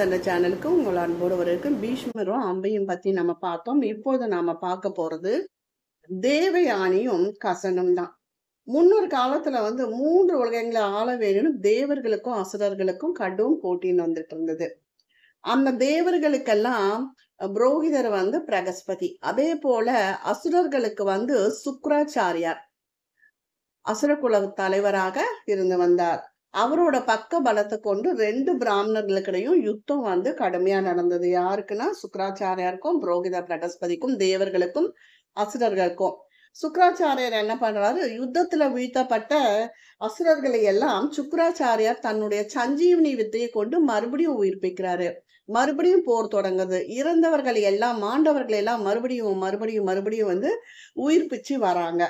தமிழ் சேனலுக்கு உங்கள் அன்போடு வரைக்கும் பீஷ்மரும் அம்பையும் பற்றி நம்ம பார்த்தோம் இப்போது நாம பார்க்க போகிறது தேவயானியும் கசனும் தான் முன்னொரு காலத்தில் வந்து மூன்று உலகங்களை ஆள வேணும்னு தேவர்களுக்கும் அசுரர்களுக்கும் கடும் போட்டின்னு வந்துட்டு இருந்தது அந்த தேவர்களுக்கெல்லாம் புரோகிதர் வந்து பிரகஸ்பதி அதே போல அசுரர்களுக்கு வந்து சுக்ராச்சாரியார் அசுர குல தலைவராக இருந்து வந்தார் அவரோட பக்க பலத்தை கொண்டு ரெண்டு பிராமணர்களுக்கிடையும் யுத்தம் வந்து கடுமையா நடந்தது யாருக்குன்னா சுக்கராச்சாரியாருக்கும் புரோகித பிரகஸ்பதிக்கும் தேவர்களுக்கும் அசுரர்களுக்கும் சுக்கராச்சாரியர் என்ன பண்றாரு யுத்தத்துல வீழ்த்தப்பட்ட அசுரர்களை எல்லாம் சுக்கராச்சாரியார் தன்னுடைய சஞ்சீவனி வித்தையை கொண்டு மறுபடியும் உயிர்ப்பிக்கிறாரு மறுபடியும் போர் தொடங்குது இறந்தவர்கள் எல்லாம் மாண்டவர்கள் எல்லாம் மறுபடியும் மறுபடியும் மறுபடியும் வந்து உயிர்ப்பிச்சு வராங்க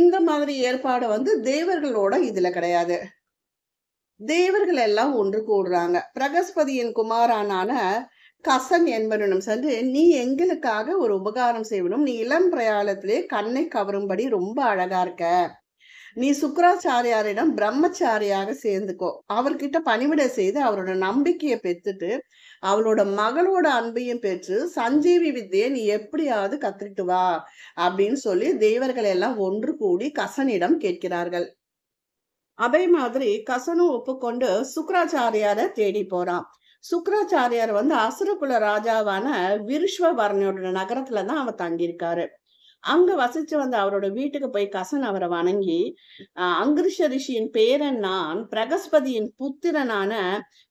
இந்த மாதிரி ஏற்பாடு வந்து தேவர்களோட இதுல கிடையாது தேவர்கள் எல்லாம் ஒன்று கூடுறாங்க பிரகஸ்பதியின் குமாரானான கசன் என்பனும் சென்று நீ எங்களுக்காக ஒரு உபகாரம் செய்வனும் நீ இளம் பிரயாணத்திலே கண்ணை கவரும்படி ரொம்ப அழகா இருக்க நீ சுக்கராச்சாரியாரிடம் பிரம்மச்சாரியாக சேர்ந்துக்கோ அவர்கிட்ட பணிவிட செய்து அவரோட நம்பிக்கையை பெற்றுட்டு அவளோட மகளோட அன்பையும் பெற்று சஞ்சீவி வித்தியை நீ எப்படியாவது கத்துக்கிட்டு வா அப்படின்னு சொல்லி தெய்வர்கள் எல்லாம் ஒன்று கூடி கசனிடம் கேட்கிறார்கள் அதே மாதிரி கசனும் ஒப்புக்கொண்டு சுக்கராச்சாரியார தேடி போறான் சுக்கராச்சாரியார் வந்து அசுரகுல ராஜாவான விருஷ்வர்ணியோட நகரத்துல தான் அவன் தங்கியிருக்காரு அங்க வசிச்சு வந்த அவரோட வீட்டுக்கு போய் கசன் அவரை வணங்கி அங்கிருஷ ரிஷியின் பேரன் நான் பிரகஸ்பதியின் புத்திரனான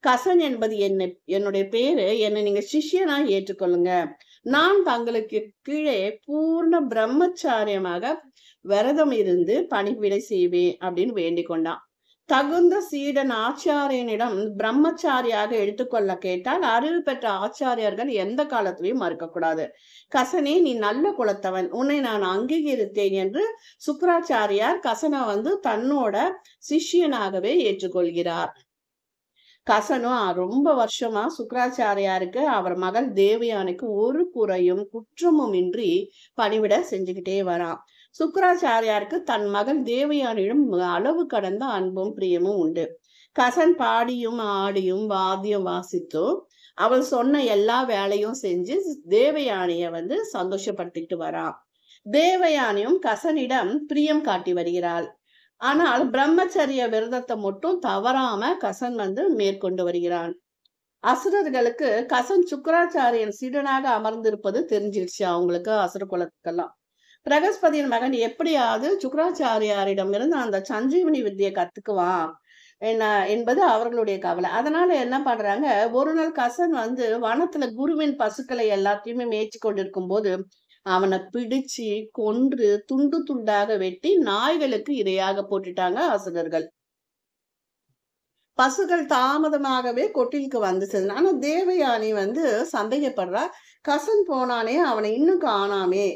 கசன் என்பது என்னை என்னுடைய பேரு என்னை நீங்க சிஷ்யனா ஏற்றுக்கொள்ளுங்க நான் தங்களுக்கு கீழே பூர்ண பிரம்மச்சாரியமாக விரதம் இருந்து பணிவிடை செய்வேன் அப்படின்னு வேண்டிக் கொண்டான் தகுந்த சீடன் ஆச்சாரியனிடம் பிரம்மச்சாரியாக எடுத்துக்கொள்ள கேட்டால் அறிவு பெற்ற ஆச்சாரியர்கள் எந்த காலத்திலையும் மறுக்கக்கூடாது கசனே நீ நல்ல குலத்தவன் உன்னை நான் அங்கீகரித்தேன் என்று சுக்கராச்சாரியார் கசனை வந்து தன்னோட சிஷ்யனாகவே ஏற்றுக்கொள்கிறார் கசனும் ரொம்ப வருஷமா சுக்கராச்சாரியாருக்கு அவர் மகள் தேவயானுக்கு ஒரு குறையும் குற்றமும் இன்றி பணிவிட செஞ்சுக்கிட்டே வரான் சுக்கராச்சாரியாருக்கு தன் மகள் தேவயானியிடம் அளவு கடந்த அன்பும் பிரியமும் உண்டு கசன் பாடியும் ஆடியும் வாத்தியம் வாசித்தும் அவள் சொன்ன எல்லா வேலையும் செஞ்சு தேவயானிய வந்து சந்தோஷப்படுத்திட்டு வரா தேவயானியும் கசனிடம் பிரியம் காட்டி வருகிறாள் ஆனால் பிரம்மச்சரிய விரதத்தை மட்டும் தவறாம கசன் வந்து மேற்கொண்டு வருகிறான் அசுரர்களுக்கு கசன் சுக்கராச்சாரியன் சீடனாக அமர்ந்திருப்பது தெரிஞ்சிருச்சு அவங்களுக்கு அசுர குலத்துக்கெல்லாம் பிரகஸ்பதியின் மகன் எப்படியாவது சுக்கராச்சாரியாரிடமிருந்து அந்த சஞ்சீவனி வித்தியை கத்துக்குவான் என்ன என்பது அவர்களுடைய கவலை அதனால என்ன பண்றாங்க ஒரு நாள் கசன் வந்து வனத்துல குருவின் பசுக்களை எல்லாத்தையுமே மேய்ச்சி கொண்டிருக்கும் போது அவனை பிடிச்சு கொன்று துண்டு துண்டாக வெட்டி நாய்களுக்கு இரையாக போட்டுட்டாங்க அசுரர்கள் பசுகள் தாமதமாகவே கொட்டிலுக்கு வந்து செல்லும் ஆனா தேவயானி வந்து சந்தேகப்படுறா கசன் போனானே அவனை இன்னும் காணாமே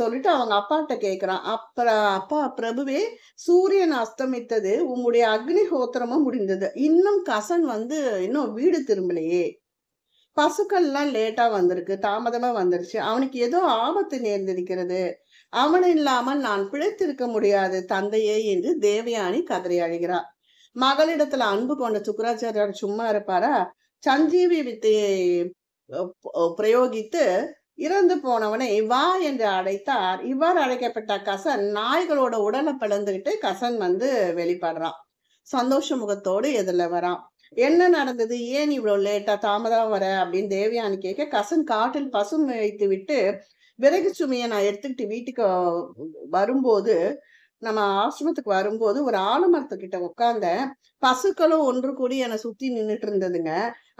சொல்லிட்டு அவங்க அப்பாட்ட கேட்குறான் அப்புறம் அப்பா பிரபுவே சூரியன் அஸ்தமித்தது உங்களுடைய ஹோத்திரமும் முடிந்தது இன்னும் கசன் வந்து இன்னும் வீடு திரும்பலையே பசுக்கள்லாம் லேட்டாக வந்திருக்கு தாமதமாக வந்துருச்சு அவனுக்கு ஏதோ ஆபத்து நேர்ந்திருக்கிறது அவன் இல்லாமல் நான் பிழைத்திருக்க முடியாது தந்தையே என்று தேவயானி கதறி அழுகிறார் மகளிடத்துல அன்பு கொண்ட சுக்கராச்சாரியார் சும்மா இருப்பாரா சஞ்சீவி வித்தையை பிரயோகித்து இறந்து போனவனை வா என்று அழைத்தார் இவ்வாறு அழைக்கப்பட்ட கசன் நாய்களோட உடலை பிளந்துக்கிட்டு கசன் வந்து வெளிப்படுறான் சந்தோஷ முகத்தோடு எதில் வரான் என்ன நடந்தது ஏன் இவ்வளோ லேட்டா தாமதம் வர அப்படின்னு தேவயானி கேட்க கசன் காட்டில் பசும் வைத்து விட்டு விறகு சுமையை நான் எடுத்துக்கிட்டு வீட்டுக்கு வரும்போது நம்ம ஆசிரமத்துக்கு வரும்போது ஒரு ஆலமரத்துக்கிட்ட உட்காந்த பசுக்களும் ஒன்று கூடி என்னை சுத்தி நின்றுட்டு இருந்ததுங்க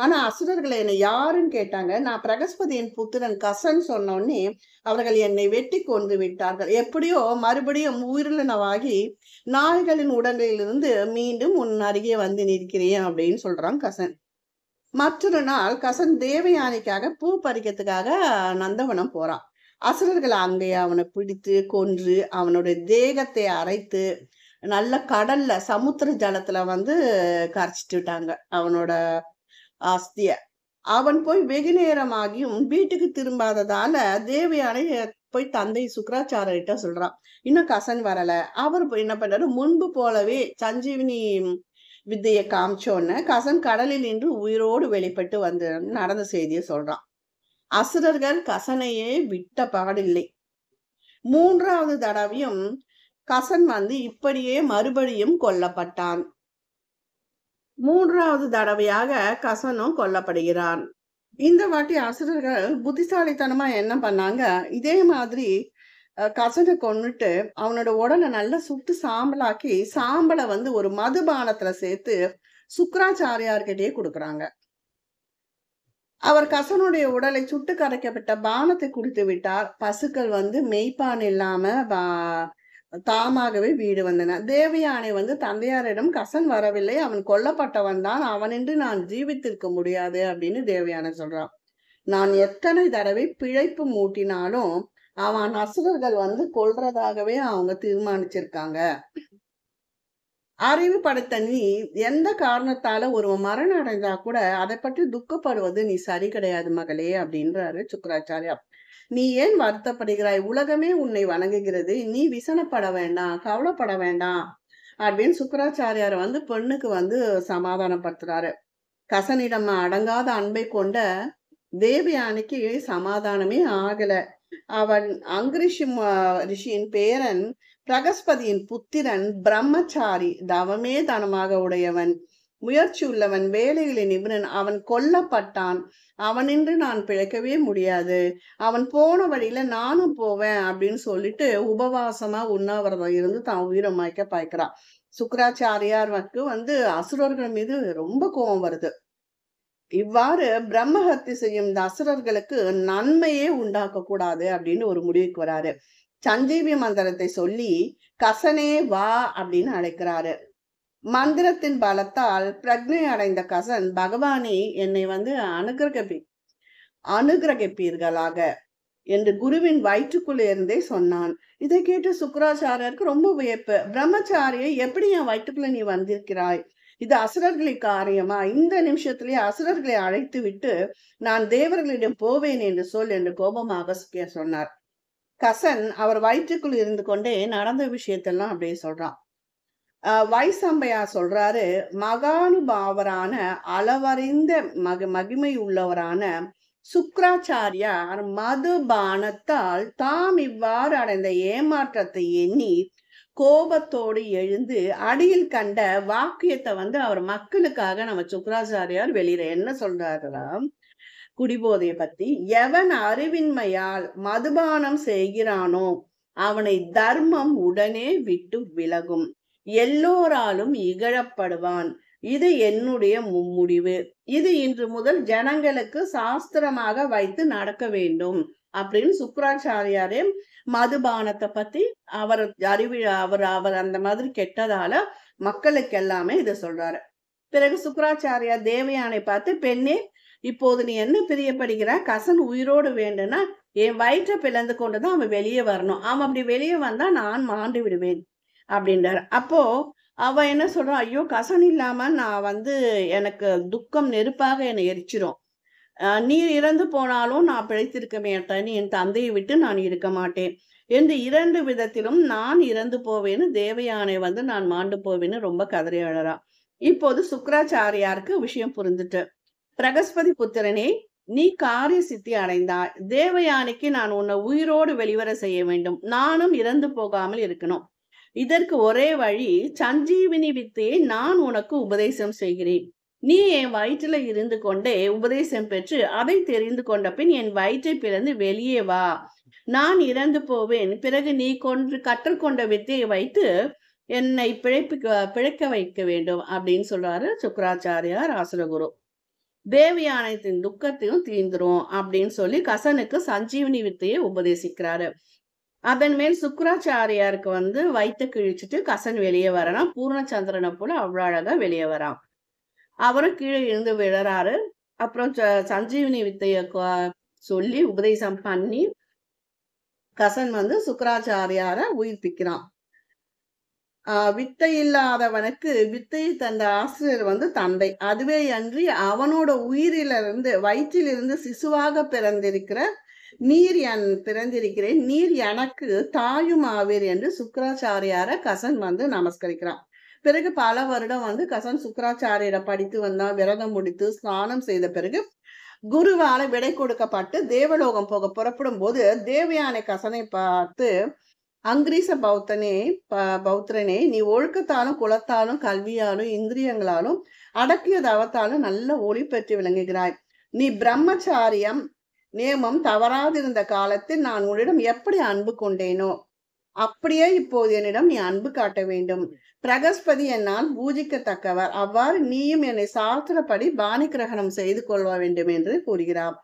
ஆனா அசுரர்களை என்னை யாருன்னு கேட்டாங்க நான் பிரகஸ்பதியின் புத்திரன் கசன் சொன்னோடனே அவர்கள் என்னை வெட்டி கொண்டு விட்டார்கள் எப்படியோ மறுபடியும் உயிரிழனவாகி நாய்களின் உடலிலிருந்து மீண்டும் உன் அருகே வந்து நிற்கிறேன் அப்படின்னு சொல்றான் கசன் மற்றொரு நாள் கசன் தேவயானிக்காக பூ பறிக்கிறதுக்காக நந்தவனம் போறான் அசுரர்கள் அங்கே அவனை பிடித்து கொன்று அவனுடைய தேகத்தை அரைத்து நல்ல கடல்ல சமுத்திர ஜலத்துல வந்து கரைச்சிட்டு விட்டாங்க அவனோட அஸ்திய அவன் போய் வெகு நேரமாகியும் வீட்டுக்கு திரும்பாததால தேவையான போய் தந்தை சுக்கராச்சாரர்கிட்ட சொல்றான் இன்னும் கசன் வரல அவர் என்ன பண்றாரு முன்பு போலவே சஞ்சீவினி வித்தையை காமிச்சோன்னு கசன் கடலில் நின்று உயிரோடு வெளிப்பட்டு வந்து நடந்த செய்தியை சொல்றான் அசுரர்கள் கசனையே விட்ட பாடில்லை மூன்றாவது தடவையும் கசன் வந்து இப்படியே மறுபடியும் கொல்லப்பட்டான் மூன்றாவது தடவையாக கசனும் கொல்லப்படுகிறான் இந்த வாட்டி அசுரர்கள் புத்திசாலித்தனமா என்ன பண்ணாங்க இதே மாதிரி கசனை கொண்டுட்டு அவனோட உடலை நல்லா சுட்டு சாம்பலாக்கி சாம்பலை வந்து ஒரு மதுபானத்துல சேர்த்து சுக்கராச்சாரியார்கிட்டயே கொடுக்குறாங்க அவர் கசனுடைய உடலை சுட்டு கரைக்கப்பட்ட பானத்தை குடித்து விட்டார் பசுக்கள் வந்து மெய்ப்பான் இல்லாம தாமாகவே வீடு வந்தன தேவயானை வந்து தந்தையாரிடம் கசன் வரவில்லை அவன் கொல்லப்பட்டவன் தான் அவனின்றி நான் ஜீவித்திருக்க முடியாது அப்படின்னு தேவயானை சொல்றான் நான் எத்தனை தடவை பிழைப்பு மூட்டினாலும் அவன் அசுரர்கள் வந்து கொள்றதாகவே அவங்க தீர்மானிச்சிருக்காங்க அறிவுபடுத்த நீ எந்த காரணத்தால ஒரு மரணம் அடைஞ்சா கூட அதை பற்றி துக்கப்படுவது நீ சரி கிடையாது மகளே அப்படின்றாரு சுக்கராச்சாரியா நீ ஏன் வருத்தப்படுகிறாய் உலகமே உன்னை வணங்குகிறது நீ விசனப்பட வேண்டாம் கவலைப்பட வேண்டாம் அப்படின்னு சுக்கராச்சாரியார் வந்து பெண்ணுக்கு வந்து சமாதானப்படுத்துறாரு கசனிடம் அடங்காத அன்பை கொண்ட தேவயானிக்கு சமாதானமே ஆகல அவன் அங்கிரிஷி ரிஷியின் பேரன் பிரகஸ்பதியின் புத்திரன் பிரம்மச்சாரி தவமே தனமாக உடையவன் முயற்சியுள்ளவன் வேலையிலே நிபுணன் அவன் கொல்லப்பட்டான் அவனின்று நான் பிழைக்கவே முடியாது அவன் போன வழியில நானும் போவேன் அப்படின்னு சொல்லிட்டு உபவாசமா உண்ணாவிரதம் இருந்து தான் உயிரை மாய்க்க பாய்க்கிறான் சுக்கராச்சாரியாருக்கு வந்து அசுரர்கள் மீது ரொம்ப கோபம் வருது இவ்வாறு பிரம்மஹத்தி செய்யும் இந்த அசுரர்களுக்கு நன்மையே உண்டாக்க கூடாது அப்படின்னு ஒரு முடிவுக்கு வராரு சஞ்சீவி மந்திரத்தை சொல்லி கசனே வா அப்படின்னு அழைக்கிறாரு மந்திரத்தின் பலத்தால் பிரக்னை அடைந்த கசன் பகவானே என்னை வந்து அனுகிரகப்பி அனுகிரகிப்பீர்களாக என்று குருவின் வயிற்றுக்குள்ளே இருந்தே சொன்னான் இதை கேட்டு சுக்கராச்சாரியருக்கு ரொம்ப வியப்பு பிரம்மச்சாரியை எப்படி என் வயிற்றுக்குள்ள நீ வந்திருக்கிறாய் இது அசுரர்களை காரியமா இந்த நிமிஷத்திலேயே அசுரர்களை அழைத்து விட்டு நான் தேவர்களிடம் போவேன் என்று சொல் என்று கோபமாக சொன்னார் கசன் அவர் வயிற்றுக்குள் இருந்து கொண்டே நடந்த விஷயத்தெல்லாம் அப்படியே சொல்றான் வைசம்பையா சொல்றாரு மகானுபாவரான அளவறிந்த மக மகிமை உள்ளவரான சுக்ராச்சாரியார் மதுபானத்தால் தாம் இவ்வாறு அடைந்த ஏமாற்றத்தை எண்ணி கோபத்தோடு எழுந்து அடியில் கண்ட வாக்கியத்தை வந்து அவர் மக்களுக்காக நம்ம சுக்ராச்சாரியார் வெளியிட என்ன சொல்றாருன்னா குடிபோதையை பத்தி எவன் அறிவின்மையால் மதுபானம் செய்கிறானோ அவனை தர்மம் உடனே விட்டு விலகும் எல்லோராலும் இகழப்படுவான் இது என்னுடைய முடிவு இது இன்று முதல் ஜனங்களுக்கு சாஸ்திரமாக வைத்து நடக்க வேண்டும் அப்படின்னு சுக்கராச்சாரியாரே மதுபானத்தை பத்தி அவர் அறிவி அவர் அவர் அந்த மாதிரி கெட்டதால மக்களுக்கு எல்லாமே இதை சொல்றாரு பிறகு சுக்கராச்சாரியார் தேவயானை பார்த்து பெண்ணே இப்போது நீ என்ன பிரியப்படுகிற கசன் உயிரோடு வேண்டும்னா என் வயிற்றை பிளந்து கொண்டு தான் அவன் வெளியே வரணும் அவன் அப்படி வெளியே வந்தால் நான் மாண்டு விடுவேன் அப்படின்றார் அப்போது அவன் என்ன சொல்கிறான் ஐயோ கசன் இல்லாமல் நான் வந்து எனக்கு துக்கம் நெருப்பாக என்னை எரிச்சிரும் நீ இறந்து போனாலும் நான் பிழைத்திருக்க மாட்டேன் என் தந்தையை விட்டு நான் இருக்க மாட்டேன் என்று இரண்டு விதத்திலும் நான் இறந்து போவேன்னு தேவயானை வந்து நான் மாண்டு போவேன்னு ரொம்ப கதறி அழறா இப்போது சுக்கராச்சாரியாருக்கு விஷயம் புரிந்துட்டு பிரகஸ்பதி புத்திரனே நீ காரிய சித்தி அடைந்தாய் தேவயானைக்கு நான் உன்னை உயிரோடு வெளிவர செய்ய வேண்டும் நானும் இறந்து போகாமல் இருக்கணும் இதற்கு ஒரே வழி சஞ்சீவினி வித்தையை நான் உனக்கு உபதேசம் செய்கிறேன் நீ என் வயிற்றில் இருந்து கொண்டே உபதேசம் பெற்று அதை தெரிந்து கொண்ட பின் என் வயிற்றை பிறந்து வெளியே வா நான் இறந்து போவேன் பிறகு நீ கொன்று கற்றுக்கொண்ட வித்தையை வைத்து என்னை பிழைப்பிக்க பிழைக்க வைக்க வேண்டும் அப்படின்னு சொல்றாரு சுக்கராச்சாரியார் ஆசுரகுரு தேவியானத்தின் துக்கத்தையும் தீந்துரும் அப்படின்னு சொல்லி கசனுக்கு சஞ்சீவனி வித்தையை உபதேசிக்கிறாரு அதன் மேல் சுக்கராச்சாரியாருக்கு வந்து வைத்த கிழிச்சிட்டு கசன் வெளியே வரனா பூர்ணச்சந்திரனை போல அவ்வளோ அழகா வெளியே வரான் அவரும் கீழே இருந்து விழறாரு அப்புறம் சஞ்சீவினி வித்தைய சொல்லி உபதேசம் பண்ணி கசன் வந்து சுக்கராச்சாரியார உயிர்ப்பிக்கிறான் வித்தை இல்லாதவனுக்கு வித்தையை தந்த ஆசிரியர் வந்து தந்தை அதுவே அன்றி அவனோட உயிரிலிருந்து வயிற்றிலிருந்து சிசுவாக பிறந்திருக்கிற நீர் என் பிறந்திருக்கிறேன் நீர் எனக்கு தாயும் ஆவீர் என்று சுக்கராச்சாரியார கசன் வந்து நமஸ்கரிக்கிறான் பிறகு பல வருடம் வந்து கசன் சுக்கராச்சாரியரை படித்து வந்தான் விரதம் முடித்து ஸ்நானம் செய்த பிறகு குருவால விடை கொடுக்கப்பட்டு தேவலோகம் போக புறப்படும் போது தேவயானை கசனை பார்த்து அங்கிரீச பௌத்தனே பௌத்திரனே நீ ஒழுக்கத்தாலும் குலத்தாலும் கல்வியாலும் இந்திரியங்களாலும் அடக்கிய தவத்தாலும் நல்ல ஒளி பெற்று விளங்குகிறாய் நீ பிரம்மச்சாரியம் நியமம் தவறாதிருந்த காலத்தில் நான் உன்னிடம் எப்படி அன்பு கொண்டேனோ அப்படியே இப்போது என்னிடம் நீ அன்பு காட்ட வேண்டும் பிரகஸ்பதி என்னால் பூஜிக்கத்தக்கவர் அவ்வாறு நீயும் என்னை சாத்திரப்படி பாணி கிரகணம் செய்து கொள்ள வேண்டும் என்று கூறுகிறார்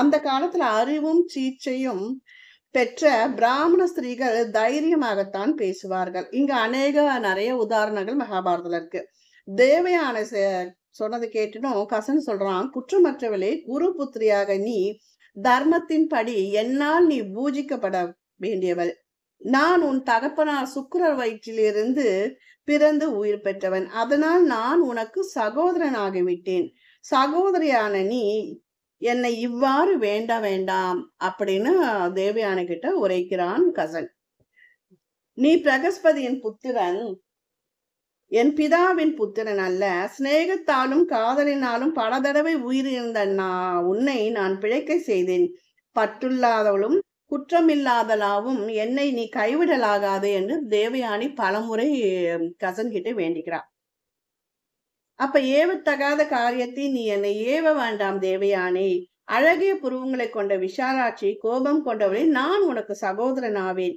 அந்த காலத்துல அறிவும் சீச்சையும் பெற்ற பிராமண ஸ்திரீகள் தைரியமாகத்தான் பேசுவார்கள் இங்க அநேக நிறைய உதாரணங்கள் மகாபாரதத்துல இருக்கு தேவையான சொன்னது கேட்டுனும் கசன் சொல்றான் குற்றமற்றவளே குரு புத்திரியாக நீ தர்மத்தின் படி என்னால் நீ பூஜிக்கப்பட வேண்டியவள் நான் உன் தகப்பனார் சுக்கரர் வயிற்றிலிருந்து பிறந்து உயிர் பெற்றவன் அதனால் நான் உனக்கு சகோதரனாகிவிட்டேன் சகோதரியான நீ என்னை இவ்வாறு வேண்ட வேண்டாம் அப்படின்னு தேவயானி கிட்ட உரைக்கிறான் கசன் நீ பிரகஸ்பதியின் புத்திரன் என் பிதாவின் புத்திரன் அல்ல சிநேகத்தாலும் காதலினாலும் பல தடவை உயிரிழந்த நான் உன்னை நான் பிழைக்க செய்தேன் பற்றுள்ளாதவளும் குற்றமில்லாதலாவும் என்னை நீ கைவிடலாகாது என்று தேவயானி பலமுறை கசன்கிட்ட வேண்டிக்கிறார் அப்ப ஏவத்தகாத காரியத்தை நீ என்னை ஏவ வேண்டாம் தேவையானே அழகிய புருவங்களை கொண்ட விஷாராட்சி கோபம் கொண்டவளே நான் உனக்கு சகோதரன் ஆவேன்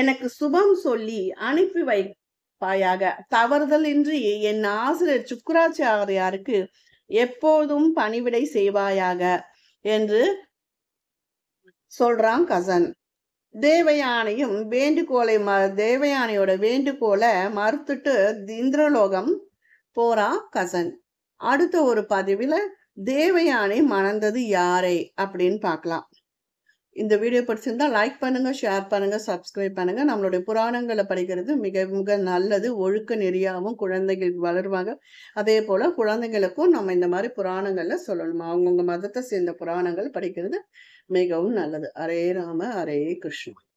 எனக்கு சுபம் சொல்லி அனுப்பி வைப்பாயாக தவறுதல் இன்றி என் ஆசிரியர் சுக்கராச்சாரியாருக்கு எப்போதும் பணிவிடை செய்வாயாக என்று சொல்றான் கசன் தேவயானையும் வேண்டுகோளை ம தேவயானையோட வேண்டுகோளை மறுத்துட்டு இந்திரலோகம் போறா கசன் அடுத்த ஒரு பதிவில் தேவயானை மணந்தது யாரை அப்படின்னு பார்க்கலாம் இந்த வீடியோ பிடிச்சிருந்தா லைக் பண்ணுங்க ஷேர் பண்ணுங்க சப்ஸ்கிரைப் பண்ணுங்க நம்மளுடைய புராணங்களை படிக்கிறது மிக மிக நல்லது ஒழுக்க நெறியாகவும் குழந்தைகள் வளருவாங்க அதே போல குழந்தைங்களுக்கும் நம்ம இந்த மாதிரி புராணங்கள்ல சொல்லணும் அவங்கவுங்க மதத்தை சேர்ந்த புராணங்கள் படிக்கிறது மிகவும் நல்லது அரே ராம ஹரே கிருஷ்ணன்